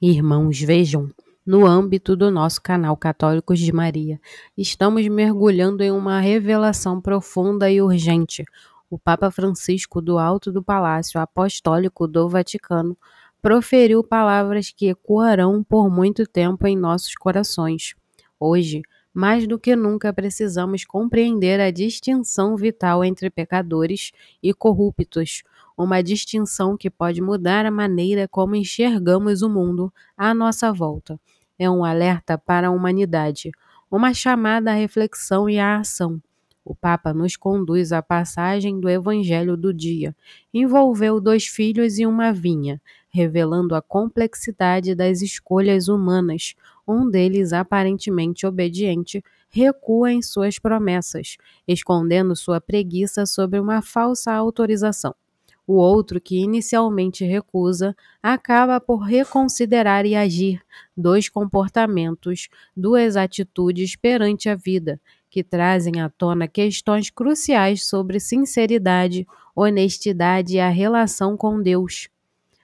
Irmãos, vejam, no âmbito do nosso canal Católicos de Maria, estamos mergulhando em uma revelação profunda e urgente. O Papa Francisco, do alto do Palácio Apostólico do Vaticano, proferiu palavras que ecoarão por muito tempo em nossos corações. Hoje, mais do que nunca precisamos compreender a distinção vital entre pecadores e corruptos, uma distinção que pode mudar a maneira como enxergamos o mundo à nossa volta. É um alerta para a humanidade, uma chamada à reflexão e à ação. O Papa nos conduz à passagem do Evangelho do dia. Envolveu dois filhos e uma vinha, revelando a complexidade das escolhas humanas. Um deles, aparentemente obediente, recua em suas promessas, escondendo sua preguiça sobre uma falsa autorização. O outro, que inicialmente recusa, acaba por reconsiderar e agir dois comportamentos, duas atitudes perante a vida, que trazem à tona questões cruciais sobre sinceridade, honestidade e a relação com Deus.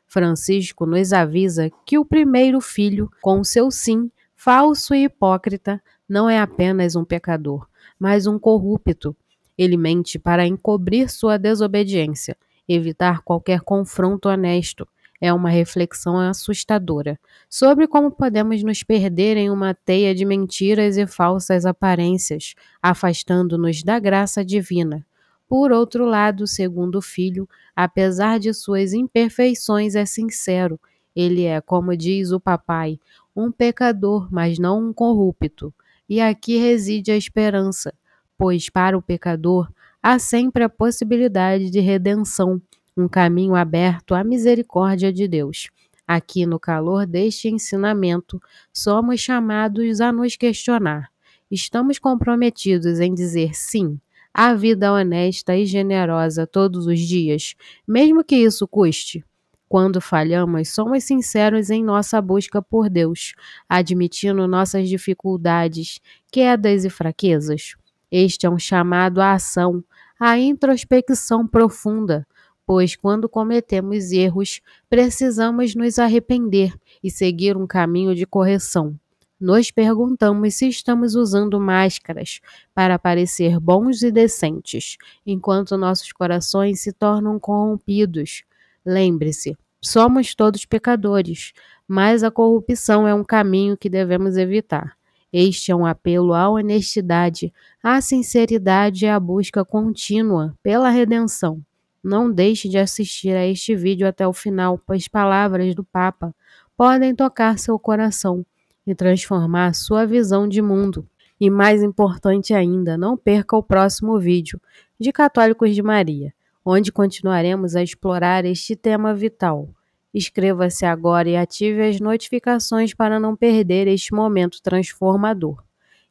Francisco nos avisa que o primeiro filho, com seu sim, falso e hipócrita, não é apenas um pecador, mas um corrupto. Ele mente para encobrir sua desobediência evitar qualquer confronto honesto. É uma reflexão assustadora sobre como podemos nos perder em uma teia de mentiras e falsas aparências, afastando-nos da graça divina. Por outro lado, segundo o filho, apesar de suas imperfeições, é sincero. Ele é, como diz o papai, um pecador, mas não um corrupto. E aqui reside a esperança, pois para o pecador há sempre a possibilidade de redenção, um caminho aberto à misericórdia de Deus. Aqui, no calor deste ensinamento, somos chamados a nos questionar. Estamos comprometidos em dizer sim à vida honesta e generosa todos os dias, mesmo que isso custe. Quando falhamos, somos sinceros em nossa busca por Deus, admitindo nossas dificuldades, quedas e fraquezas. Este é um chamado à ação, à introspecção profunda, pois quando cometemos erros, precisamos nos arrepender e seguir um caminho de correção. Nos perguntamos se estamos usando máscaras para parecer bons e decentes, enquanto nossos corações se tornam corrompidos. Lembre-se, somos todos pecadores, mas a corrupção é um caminho que devemos evitar. Este é um apelo à honestidade, à sinceridade e à busca contínua pela redenção. Não deixe de assistir a este vídeo até o final, pois palavras do Papa podem tocar seu coração e transformar sua visão de mundo. E mais importante ainda, não perca o próximo vídeo de Católicos de Maria, onde continuaremos a explorar este tema vital Inscreva-se agora e ative as notificações para não perder este momento transformador.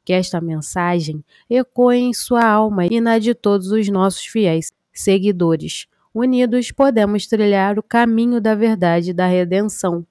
Que esta mensagem ecoe em sua alma e na de todos os nossos fiéis seguidores. Unidos podemos trilhar o caminho da verdade e da redenção.